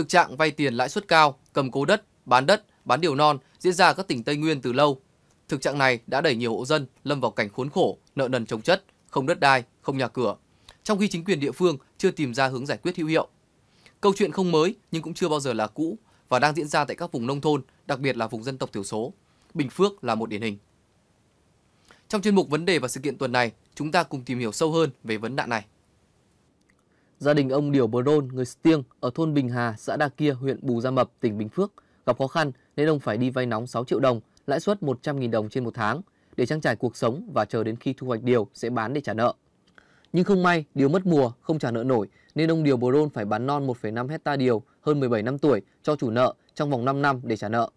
Thực trạng vay tiền lãi suất cao, cầm cố đất, bán đất, bán điều non diễn ra các tỉnh Tây Nguyên từ lâu. Thực trạng này đã đẩy nhiều hộ dân lâm vào cảnh khốn khổ, nợ nần chồng chất, không đất đai, không nhà cửa, trong khi chính quyền địa phương chưa tìm ra hướng giải quyết hữu hiệu. Câu chuyện không mới nhưng cũng chưa bao giờ là cũ và đang diễn ra tại các vùng nông thôn, đặc biệt là vùng dân tộc thiểu số. Bình Phước là một điển hình. Trong chuyên mục vấn đề và sự kiện tuần này, chúng ta cùng tìm hiểu sâu hơn về vấn nạn này gia đình ông Điều Bờ Rôn, người Stiêng ở thôn Bình Hà, xã Đa Kia, huyện Bù Gia Mập, tỉnh Bình Phước gặp khó khăn nên ông phải đi vay nóng 6 triệu đồng, lãi suất 100.000 đồng trên một tháng để trang trải cuộc sống và chờ đến khi thu hoạch điều sẽ bán để trả nợ. Nhưng không may, điều mất mùa, không trả nợ nổi nên ông Điều Bồ Đôn phải bán non 1,5 hecta điều hơn 17 năm tuổi cho chủ nợ trong vòng 5 năm để trả nợ.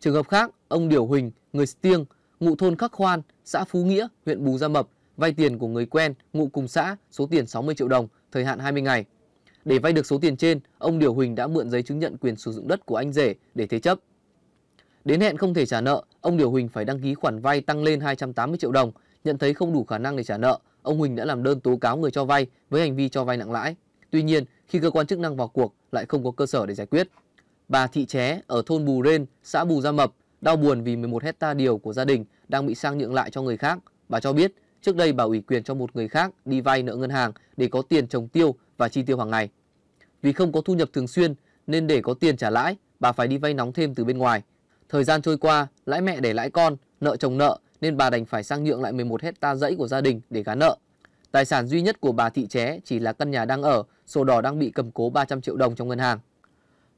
Trường hợp khác, ông Điều Huỳnh, người Stiêng, ngụ thôn Khắc Khoan, xã Phú Nghĩa, huyện Bù Gia Mập, vay tiền của người quen, ngụ cùng xã, số tiền 60 triệu đồng thời hạn 20 ngày. Để vay được số tiền trên, ông Điều Huỳnh đã mượn giấy chứng nhận quyền sử dụng đất của anh rể để thế chấp. Đến hẹn không thể trả nợ, ông Điều Huỳnh phải đăng ký khoản vay tăng lên 280 triệu đồng. Nhận thấy không đủ khả năng để trả nợ, ông Huỳnh đã làm đơn tố cáo người cho vay với hành vi cho vay nặng lãi. Tuy nhiên, khi cơ quan chức năng vào cuộc lại không có cơ sở để giải quyết. Bà Thị Ché ở thôn Bù Rên, xã Bù Gia Mập, đau buồn vì 11 hecta điều của gia đình đang bị sang nhượng lại cho người khác. Bà cho biết Trước đây bà ủy quyền cho một người khác đi vay nợ ngân hàng để có tiền trồng tiêu và chi tiêu hàng ngày. Vì không có thu nhập thường xuyên nên để có tiền trả lãi, bà phải đi vay nóng thêm từ bên ngoài. Thời gian trôi qua, lãi mẹ để lãi con, nợ chồng nợ nên bà đành phải sang nhượng lại 11 hecta dãy của gia đình để gá nợ. Tài sản duy nhất của bà Thị Ché chỉ là căn nhà đang ở, sổ đỏ đang bị cầm cố 300 triệu đồng trong ngân hàng.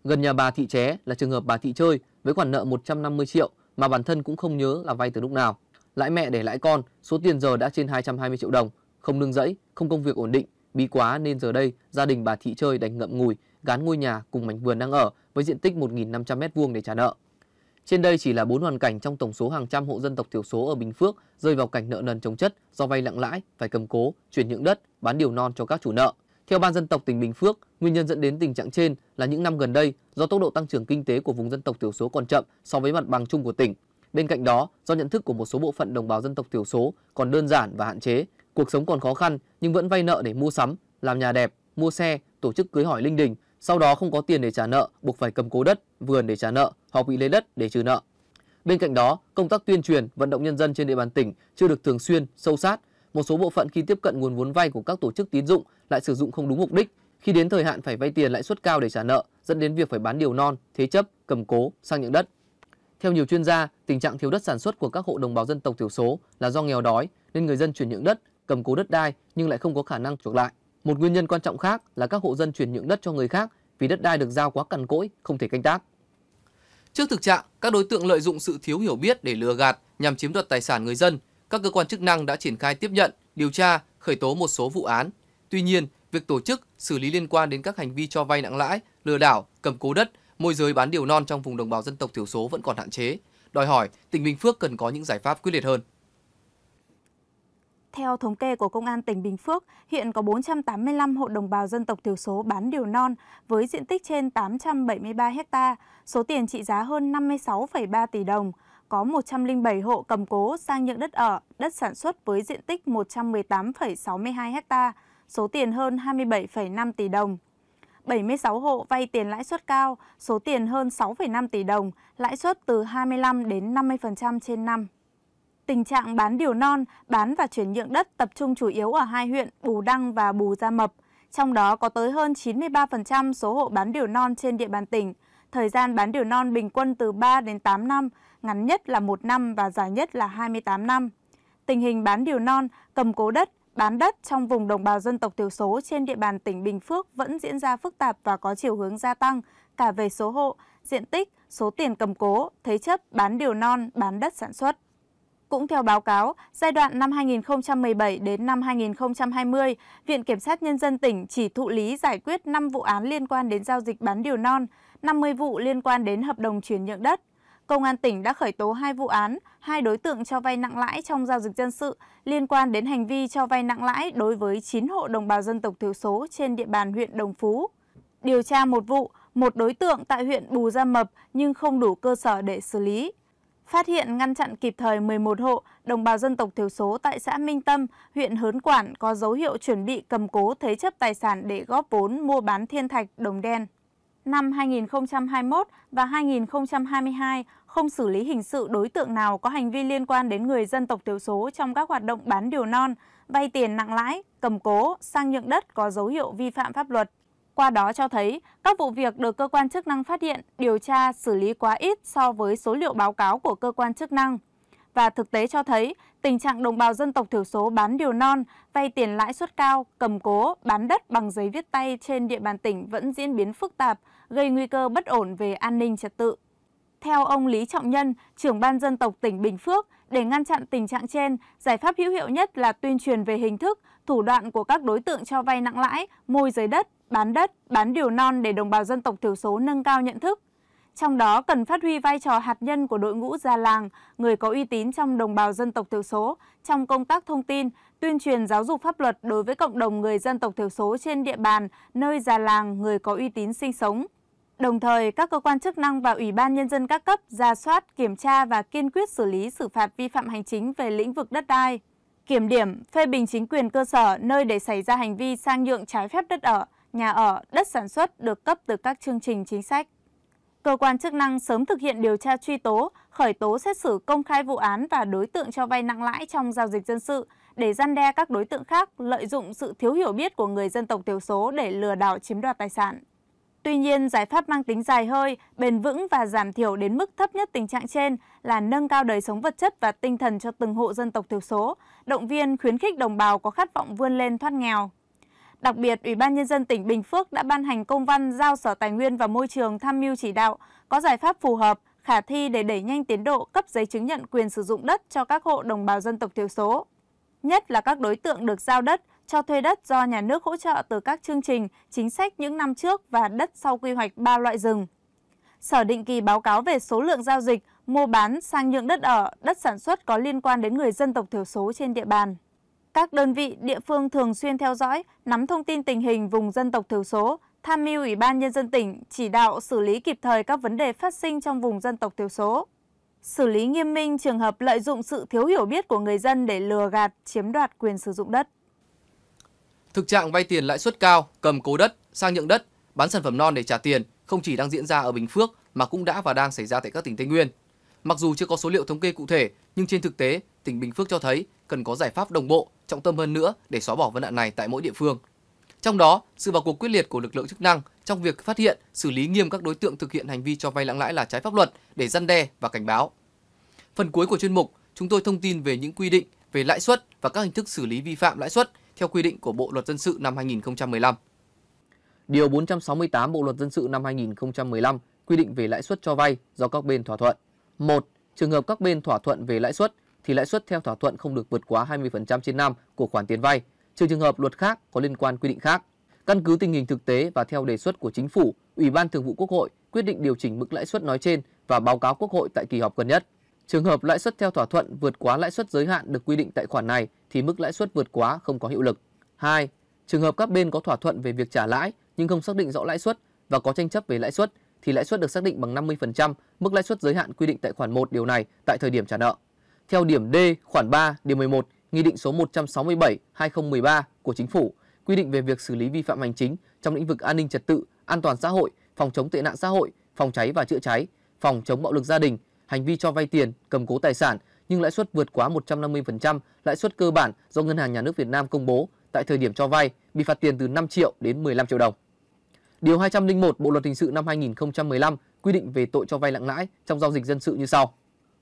Gần nhà bà Thị Ché là trường hợp bà Thị Chơi với khoản nợ 150 triệu mà bản thân cũng không nhớ là vay từ lúc nào lãi mẹ để lãi con, số tiền giờ đã trên 220 triệu đồng, không nương dẫy, không công việc ổn định, bí quá nên giờ đây gia đình bà Thị chơi đánh ngậm ngùi, gán ngôi nhà cùng mảnh vườn đang ở với diện tích 1.500 m2 để trả nợ. Trên đây chỉ là bốn hoàn cảnh trong tổng số hàng trăm hộ dân tộc thiểu số ở Bình Phước rơi vào cảnh nợ nần chống chất do vay nặng lãi, phải cầm cố, chuyển nhượng đất, bán điều non cho các chủ nợ. Theo Ban dân tộc tỉnh Bình Phước, nguyên nhân dẫn đến tình trạng trên là những năm gần đây do tốc độ tăng trưởng kinh tế của vùng dân tộc thiểu số còn chậm so với mặt bằng chung của tỉnh Bên cạnh đó, do nhận thức của một số bộ phận đồng bào dân tộc thiểu số còn đơn giản và hạn chế, cuộc sống còn khó khăn nhưng vẫn vay nợ để mua sắm, làm nhà đẹp, mua xe, tổ chức cưới hỏi linh đình, sau đó không có tiền để trả nợ, buộc phải cầm cố đất, vườn để trả nợ hoặc bị lấy đất để trừ nợ. Bên cạnh đó, công tác tuyên truyền, vận động nhân dân trên địa bàn tỉnh chưa được thường xuyên, sâu sát. Một số bộ phận khi tiếp cận nguồn vốn vay của các tổ chức tín dụng lại sử dụng không đúng mục đích, khi đến thời hạn phải vay tiền lãi suất cao để trả nợ, dẫn đến việc phải bán điều non, thế chấp, cầm cố sang những đất theo nhiều chuyên gia, tình trạng thiếu đất sản xuất của các hộ đồng bào dân tộc thiểu số là do nghèo đói nên người dân chuyển nhượng đất, cầm cố đất đai nhưng lại không có khả năng chuộc lại. Một nguyên nhân quan trọng khác là các hộ dân chuyển nhượng đất cho người khác vì đất đai được giao quá cằn cỗi, không thể canh tác. Trước thực trạng, các đối tượng lợi dụng sự thiếu hiểu biết để lừa gạt nhằm chiếm đoạt tài sản người dân, các cơ quan chức năng đã triển khai tiếp nhận, điều tra, khởi tố một số vụ án. Tuy nhiên, việc tổ chức, xử lý liên quan đến các hành vi cho vay nặng lãi, lừa đảo, cầm cố đất môi giới bán điều non trong vùng đồng bào dân tộc thiểu số vẫn còn hạn chế, đòi hỏi tỉnh Bình Phước cần có những giải pháp quyết liệt hơn. Theo thống kê của Công an tỉnh Bình Phước, hiện có 485 hộ đồng bào dân tộc thiểu số bán điều non với diện tích trên 873 ha, số tiền trị giá hơn 56,3 tỷ đồng. Có 107 hộ cầm cố sang nhượng đất ở, đất sản xuất với diện tích 118,62 ha, số tiền hơn 27,5 tỷ đồng. 76 hộ vay tiền lãi suất cao, số tiền hơn 6,5 tỷ đồng, lãi suất từ 25 đến 50% trên năm. Tình trạng bán điều non, bán và chuyển nhượng đất tập trung chủ yếu ở hai huyện Bù Đăng và Bù Gia Mập, trong đó có tới hơn 93% số hộ bán điều non trên địa bàn tỉnh. Thời gian bán điều non bình quân từ 3 đến 8 năm, ngắn nhất là 1 năm và dài nhất là 28 năm. Tình hình bán điều non, cầm cố đất bán đất trong vùng đồng bào dân tộc thiểu số trên địa bàn tỉnh Bình Phước vẫn diễn ra phức tạp và có chiều hướng gia tăng cả về số hộ, diện tích, số tiền cầm cố, thế chấp, bán điều non, bán đất sản xuất. Cũng theo báo cáo, giai đoạn năm 2017 đến năm 2020, Viện Kiểm sát Nhân dân tỉnh chỉ thụ lý giải quyết 5 vụ án liên quan đến giao dịch bán điều non, 50 vụ liên quan đến hợp đồng chuyển nhượng đất, Công an tỉnh đã khởi tố hai vụ án, hai đối tượng cho vay nặng lãi trong giao dịch dân sự liên quan đến hành vi cho vay nặng lãi đối với 9 hộ đồng bào dân tộc thiểu số trên địa bàn huyện Đồng Phú. Điều tra một vụ, một đối tượng tại huyện Bù Gia Mập nhưng không đủ cơ sở để xử lý. Phát hiện ngăn chặn kịp thời 11 hộ đồng bào dân tộc thiểu số tại xã Minh Tâm, huyện Hớn Quản có dấu hiệu chuẩn bị cầm cố thế chấp tài sản để góp vốn mua bán thiên thạch đồng đen năm 2021 và 2022 không xử lý hình sự đối tượng nào có hành vi liên quan đến người dân tộc thiểu số trong các hoạt động bán điều non, vay tiền nặng lãi, cầm cố, sang nhượng đất có dấu hiệu vi phạm pháp luật. Qua đó cho thấy, các vụ việc được cơ quan chức năng phát hiện, điều tra, xử lý quá ít so với số liệu báo cáo của cơ quan chức năng và thực tế cho thấy tình trạng đồng bào dân tộc thiểu số bán điều non, vay tiền lãi suất cao, cầm cố, bán đất bằng giấy viết tay trên địa bàn tỉnh vẫn diễn biến phức tạp, gây nguy cơ bất ổn về an ninh trật tự. Theo ông Lý Trọng Nhân, trưởng ban dân tộc tỉnh Bình Phước, để ngăn chặn tình trạng trên, giải pháp hữu hiệu nhất là tuyên truyền về hình thức, thủ đoạn của các đối tượng cho vay nặng lãi, môi giới đất, bán đất, bán điều non để đồng bào dân tộc thiểu số nâng cao nhận thức, trong đó cần phát huy vai trò hạt nhân của đội ngũ già làng, người có uy tín trong đồng bào dân tộc thiểu số trong công tác thông tin, tuyên truyền giáo dục pháp luật đối với cộng đồng người dân tộc thiểu số trên địa bàn nơi già làng, người có uy tín sinh sống. Đồng thời, các cơ quan chức năng và Ủy ban Nhân dân các cấp ra soát, kiểm tra và kiên quyết xử lý xử phạt vi phạm hành chính về lĩnh vực đất đai. Kiểm điểm, phê bình chính quyền cơ sở nơi để xảy ra hành vi sang nhượng trái phép đất ở, nhà ở, đất sản xuất được cấp từ các chương trình chính sách cơ quan chức năng sớm thực hiện điều tra truy tố, khởi tố xét xử công khai vụ án và đối tượng cho vay nặng lãi trong giao dịch dân sự để gian đe các đối tượng khác lợi dụng sự thiếu hiểu biết của người dân tộc thiểu số để lừa đảo chiếm đoạt tài sản. Tuy nhiên, giải pháp mang tính dài hơi, bền vững và giảm thiểu đến mức thấp nhất tình trạng trên là nâng cao đời sống vật chất và tinh thần cho từng hộ dân tộc thiểu số, động viên khuyến khích đồng bào có khát vọng vươn lên thoát nghèo, Đặc biệt, Ủy ban Nhân dân tỉnh Bình Phước đã ban hành công văn giao Sở Tài nguyên và Môi trường tham mưu chỉ đạo có giải pháp phù hợp, khả thi để đẩy nhanh tiến độ cấp giấy chứng nhận quyền sử dụng đất cho các hộ đồng bào dân tộc thiểu số. Nhất là các đối tượng được giao đất, cho thuê đất do nhà nước hỗ trợ từ các chương trình, chính sách những năm trước và đất sau quy hoạch ba loại rừng. Sở định kỳ báo cáo về số lượng giao dịch, mua bán, sang nhượng đất ở, đất sản xuất có liên quan đến người dân tộc thiểu số trên địa bàn. Các đơn vị địa phương thường xuyên theo dõi, nắm thông tin tình hình vùng dân tộc thiểu số, tham mưu Ủy ban Nhân dân tỉnh chỉ đạo xử lý kịp thời các vấn đề phát sinh trong vùng dân tộc thiểu số. Xử lý nghiêm minh trường hợp lợi dụng sự thiếu hiểu biết của người dân để lừa gạt, chiếm đoạt quyền sử dụng đất. Thực trạng vay tiền lãi suất cao, cầm cố đất, sang nhượng đất, bán sản phẩm non để trả tiền không chỉ đang diễn ra ở Bình Phước mà cũng đã và đang xảy ra tại các tỉnh Tây Nguyên. Mặc dù chưa có số liệu thống kê cụ thể, nhưng trên thực tế, tỉnh Bình Phước cho thấy cần có giải pháp đồng bộ, trọng tâm hơn nữa để xóa bỏ vấn nạn này tại mỗi địa phương. Trong đó, sự vào cuộc quyết liệt của lực lượng chức năng trong việc phát hiện, xử lý nghiêm các đối tượng thực hiện hành vi cho vay nặng lãi là trái pháp luật để răn đe và cảnh báo. Phần cuối của chuyên mục, chúng tôi thông tin về những quy định về lãi suất và các hình thức xử lý vi phạm lãi suất theo quy định của Bộ luật dân sự năm 2015. Điều 468 Bộ luật dân sự năm 2015 quy định về lãi suất cho vay do các bên thỏa thuận. 1. Trường hợp các bên thỏa thuận về lãi suất thì lãi suất theo thỏa thuận không được vượt quá 20% trên năm của khoản tiền vay, trừ trường hợp luật khác có liên quan quy định khác. Căn cứ tình hình thực tế và theo đề xuất của chính phủ, Ủy ban Thường vụ Quốc hội quyết định điều chỉnh mức lãi suất nói trên và báo cáo Quốc hội tại kỳ họp gần nhất. Trường hợp lãi suất theo thỏa thuận vượt quá lãi suất giới hạn được quy định tại khoản này thì mức lãi suất vượt quá không có hiệu lực. 2. Trường hợp các bên có thỏa thuận về việc trả lãi nhưng không xác định rõ lãi suất và có tranh chấp về lãi suất thì lãi suất được xác định bằng 50% mức lãi suất giới hạn quy định tại khoản 1 điều này tại thời điểm trả nợ theo điểm D khoản 3 điều 11 Nghị định số 167/2013 của Chính phủ quy định về việc xử lý vi phạm hành chính trong lĩnh vực an ninh trật tự, an toàn xã hội, phòng chống tệ nạn xã hội, phòng cháy và chữa cháy, phòng chống bạo lực gia đình, hành vi cho vay tiền, cầm cố tài sản nhưng lãi suất vượt quá 150% lãi suất cơ bản do Ngân hàng Nhà nước Việt Nam công bố tại thời điểm cho vay bị phạt tiền từ 5 triệu đến 15 triệu đồng. Điều 201 Bộ luật hình sự năm 2015 quy định về tội cho vay nặng lãi trong giao dịch dân sự như sau.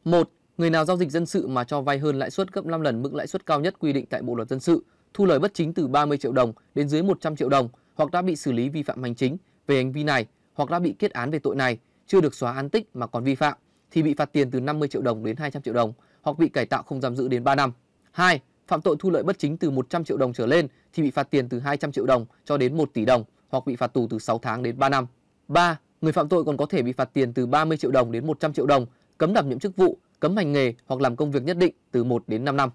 1. Người nào giao dịch dân sự mà cho vay hơn lãi suất gấp 5 lần mức lãi suất cao nhất quy định tại Bộ luật dân sự, thu lời bất chính từ 30 triệu đồng đến dưới 100 triệu đồng hoặc đã bị xử lý vi phạm hành chính về hành vi này hoặc đã bị kết án về tội này, chưa được xóa án tích mà còn vi phạm thì bị phạt tiền từ 50 triệu đồng đến 200 triệu đồng hoặc bị cải tạo không giam giữ đến 3 năm. 2. Phạm tội thu lợi bất chính từ 100 triệu đồng trở lên thì bị phạt tiền từ 200 triệu đồng cho đến 1 tỷ đồng hoặc bị phạt tù từ 6 tháng đến 3 năm. 3. Người phạm tội còn có thể bị phạt tiền từ 30 triệu đồng đến 100 triệu đồng, cấm đảm nhiệm chức vụ, cấm hành nghề hoặc làm công việc nhất định từ 1 đến 5 năm.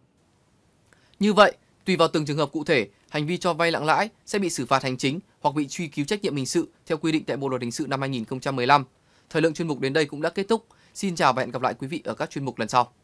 Như vậy, tùy vào từng trường hợp cụ thể, hành vi cho vay nặng lãi sẽ bị xử phạt hành chính hoặc bị truy cứu trách nhiệm hình sự theo quy định tại Bộ luật hình sự năm 2015. Thời lượng chuyên mục đến đây cũng đã kết thúc. Xin chào và hẹn gặp lại quý vị ở các chuyên mục lần sau.